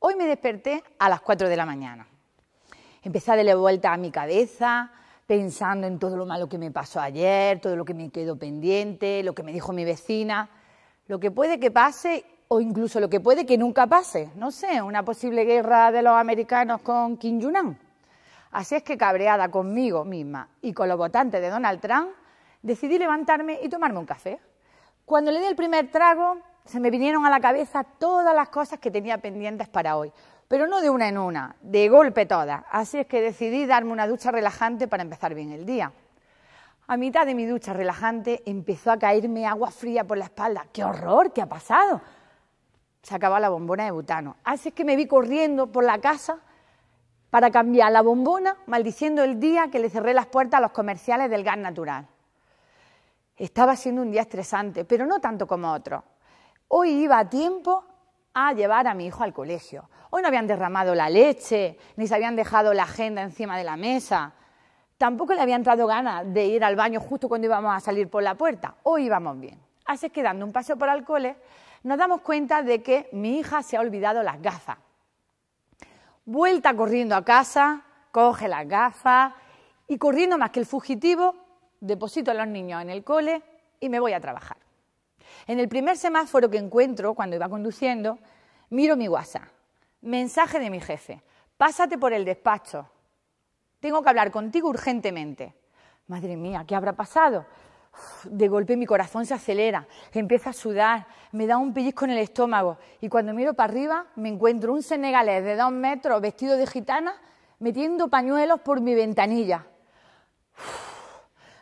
Hoy me desperté a las 4 de la mañana. Empecé a darle vuelta a mi cabeza, pensando en todo lo malo que me pasó ayer, todo lo que me quedó pendiente, lo que me dijo mi vecina, lo que puede que pase o incluso lo que puede que nunca pase, no sé, una posible guerra de los americanos con Kim Jong-un. Así es que cabreada conmigo misma y con los votantes de Donald Trump, decidí levantarme y tomarme un café. Cuando le di el primer trago, se me vinieron a la cabeza todas las cosas que tenía pendientes para hoy, pero no de una en una, de golpe todas. Así es que decidí darme una ducha relajante para empezar bien el día. A mitad de mi ducha relajante empezó a caerme agua fría por la espalda. ¡Qué horror! ¿Qué ha pasado? Se acabó la bombona de butano. Así es que me vi corriendo por la casa para cambiar la bombona, maldiciendo el día que le cerré las puertas a los comerciales del gas natural. Estaba siendo un día estresante, pero no tanto como otro. Hoy iba a tiempo a llevar a mi hijo al colegio. Hoy no habían derramado la leche, ni se habían dejado la agenda encima de la mesa. Tampoco le había entrado ganas de ir al baño justo cuando íbamos a salir por la puerta. Hoy íbamos bien. Así que dando un paseo por el cole, nos damos cuenta de que mi hija se ha olvidado las gafas. Vuelta corriendo a casa, coge las gafas y corriendo más que el fugitivo, deposito a los niños en el cole y me voy a trabajar. En el primer semáforo que encuentro, cuando iba conduciendo, miro mi WhatsApp. Mensaje de mi jefe. Pásate por el despacho. Tengo que hablar contigo urgentemente. Madre mía, ¿qué habrá pasado? De golpe mi corazón se acelera, empieza a sudar, me da un pellizco en el estómago y cuando miro para arriba me encuentro un senegalés de dos metros vestido de gitana metiendo pañuelos por mi ventanilla.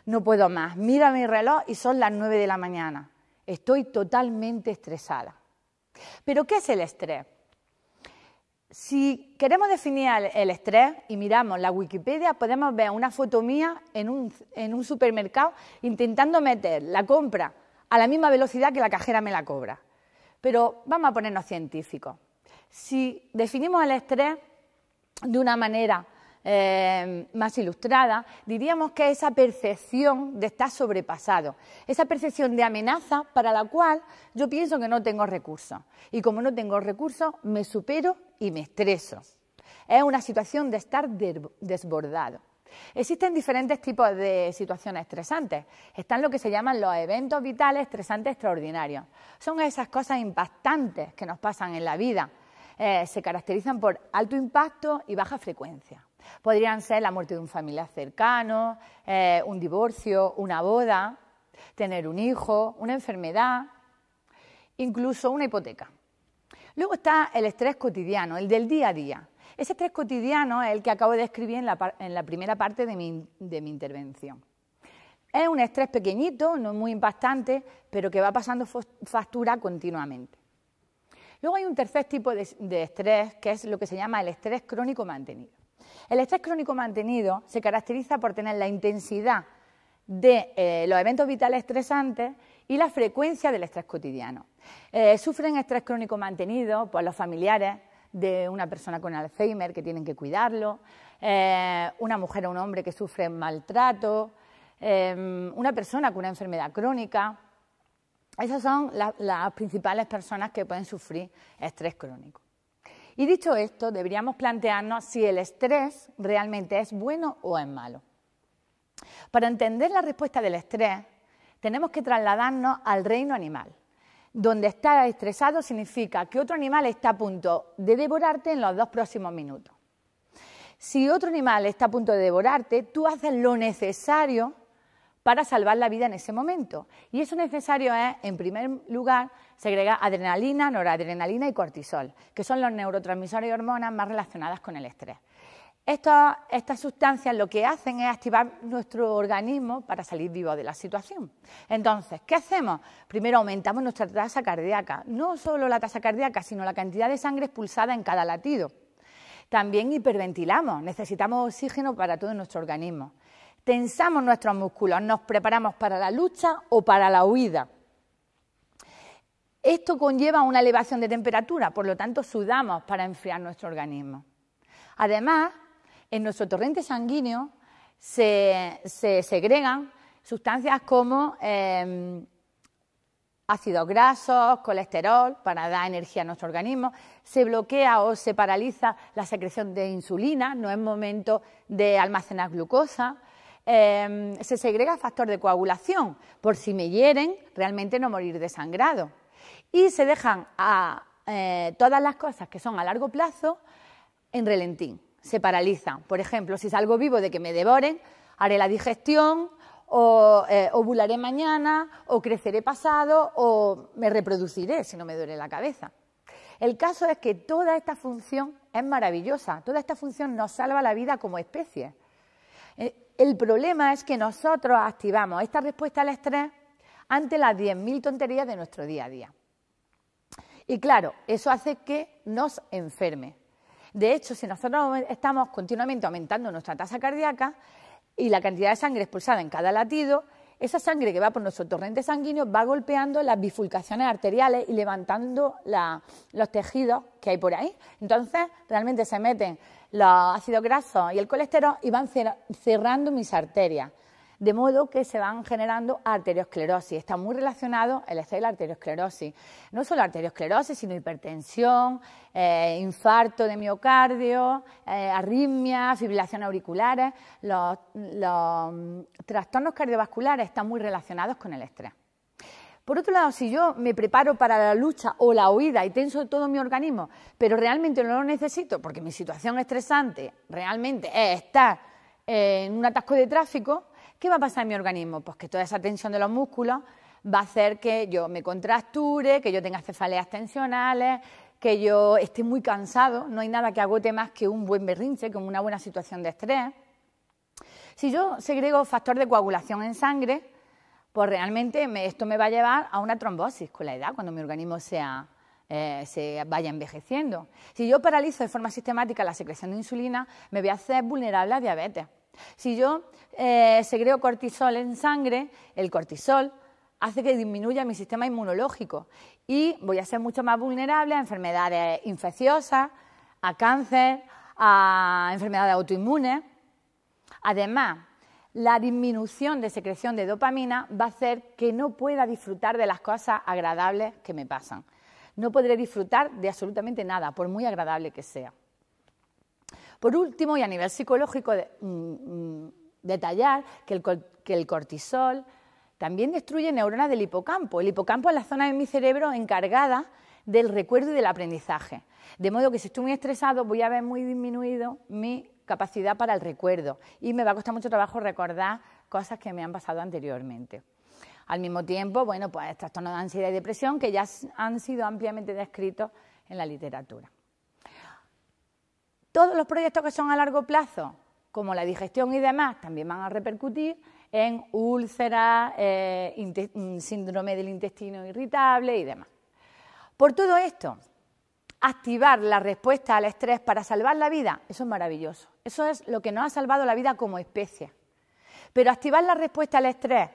no puedo más, mira mi reloj y son las nueve de la mañana. Estoy totalmente estresada. ¿Pero qué es el estrés? Si queremos definir el estrés y miramos la Wikipedia, podemos ver una foto mía en un, supermercado intentando meter la compra a la misma velocidad que la cajera me la cobra. Pero vamos a ponernos científicos. Si definimos el estrés de una manera eh, más ilustrada, diríamos que esa percepción de estar sobrepasado, esa percepción de amenaza para la cual yo pienso que no tengo recursos. Y como no tengo recursos, me supero y me estreso. Es una situación de estar desbordado. Existen diferentes tipos de situaciones estresantes. Están lo que se llaman los eventos vitales estresantes extraordinarios. Son esas cosas impactantes que nos pasan en la vida. Eh, se caracterizan por alto impacto y baja frecuencia. Podrían ser la muerte de un familiar cercano, eh, un divorcio, una boda, tener un hijo, una enfermedad, incluso una hipoteca. Luego está el estrés cotidiano, el del día a día. Ese estrés cotidiano es el que acabo de escribir en la, primera parte de mi, intervención. Es un estrés pequeñito, no muy impactante, pero que va pasando factura continuamente. Luego hay un tercer tipo de, estrés, que es lo que se llama el estrés crónico mantenido. El estrés crónico mantenido se caracteriza por tener la intensidad de eh, los eventos vitales estresantes y la frecuencia del estrés cotidiano. Eh, sufren estrés crónico mantenido por los familiares de una persona con Alzheimer que tienen que cuidarlo, eh, una mujer o un hombre que sufre maltrato, una persona con una enfermedad crónica. Esas son las principales personas que pueden sufrir estrés crónico. Y dicho esto, deberíamos plantearnos si el estrés realmente es bueno o es malo. Para entender la respuesta del estrés, tenemos que trasladarnos al reino animal. Donde estar estresado significa que otro animal está a punto de devorarte en los dos próximos minutos. Si otro animal está a punto de devorarte, tú haces lo necesario para salvar la vida en ese momento. Y eso necesario es, ¿eh? en primer lugar, segregar adrenalina, noradrenalina y cortisol, que son los neurotransmisores y hormonas más relacionadas con el estrés. estas sustancias lo que hacen es activar nuestro organismo para salir vivo de la situación. Entonces, ¿qué hacemos? Primero aumentamos nuestra tasa cardíaca, no solo la tasa cardíaca, sino la cantidad de sangre expulsada en cada latido. También hiperventilamos, necesitamos oxígeno para todo nuestro organismo tensamos nuestros músculos, nos preparamos para la lucha o para la huida. Esto conlleva una elevación de temperatura, por lo tanto sudamos para enfriar nuestro organismo. Además, en nuestro torrente sanguíneo se, segregan sustancias como em, ácidos grasos, colesterol, para dar energía a nuestro organismo. Se bloquea o se paraliza la secreción de insulina, no es momento de almacenar glucosa Em, se segrega factor de coagulación, por si me hieren, realmente no morir de sangrado Y se dejan a eh, todas las cosas que son a largo plazo en relentín, se paralizan. Por ejemplo, si salgo vivo de que me devoren, haré la digestión, o eh, ovularé mañana, o creceré pasado, o me reproduciré si no me duele la cabeza. El caso es que toda esta función es maravillosa, toda esta función nos salva la vida como especie. Eh, el problema es que nosotros activamos esta respuesta al estrés ante las 10.000 tonterías de nuestro día a día. Y claro, eso hace que nos enferme. De hecho, si nosotros estamos continuamente aumentando nuestra tasa cardíaca y la cantidad de sangre expulsada en cada latido, esa sangre que va por nuestro torrente sanguíneo va golpeando las bifurcaciones arteriales y levantando los tejidos que hay por ahí. Entonces, realmente se meten los ácidos grasos y el colesterol iban van cerrando mis arterias, de modo que se van generando arteriosclerosis. Está muy relacionado el estrés y la arteriosclerosis. No solo arteriosclerosis, sino hipertensión, eh, infarto de miocardio, arritmias, eh, arritmia, fibrilación auriculares. los mm, trastornos cardiovasculares están muy relacionados con el estrés. Por otro lado, si yo me preparo para la lucha o la huida y tenso todo mi organismo, pero realmente no lo necesito porque mi situación estresante realmente es estar eh, en un atasco de tráfico, ¿qué va a pasar en mi organismo? Pues que toda esa tensión de los músculos va a hacer que yo me contracture, que yo tenga cefaleas tensionales, que yo esté muy cansado. No hay nada que agote más que un buen berrinche, como una buena situación de estrés. Si yo segrego factor de coagulación en sangre, pues realmente esto me va a llevar a una trombosis con la edad, cuando mi organismo sea, eh, se vaya envejeciendo. Si yo paralizo de forma sistemática la secreción de insulina, me voy a hacer vulnerable a diabetes. Si yo eh, cortisol en sangre, el cortisol hace que disminuya mi sistema inmunológico y voy a ser mucho más vulnerable a enfermedades infecciosas, a cáncer, a enfermedades autoinmunes. Además, la disminución de secreción de dopamina va a hacer que no pueda disfrutar de las cosas agradables que me pasan. No podré disfrutar de absolutamente nada, por muy agradable que sea. Por último, y a nivel psicológico, mm, mm, detallar que el, que el cortisol también destruye neuronas del hipocampo. El hipocampo es la zona de mi cerebro encargada del recuerdo y del aprendizaje. De modo que si estoy muy estresado voy a ver muy disminuido mi capacidad para el recuerdo y me va a costar mucho trabajo recordar cosas que me han pasado anteriormente. Al mismo tiempo, bueno, pues trastornos de ansiedad y depresión que ya han sido ampliamente descritos en la literatura. Todos los proyectos que son a largo plazo, como la digestión y demás, también van a repercutir en úlceras, eh, mm, síndrome del intestino irritable y demás. Por todo esto, activar la respuesta al estrés para salvar la vida, eso es maravilloso. Eso es lo que nos ha salvado la vida como especie. Pero activar la respuesta al estrés,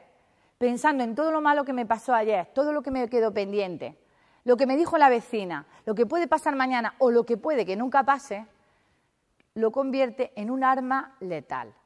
pensando en todo lo malo que me pasó ayer, todo lo que me quedó pendiente, lo que me dijo la vecina, lo que puede pasar mañana o lo que puede que nunca pase, lo convierte en un arma letal.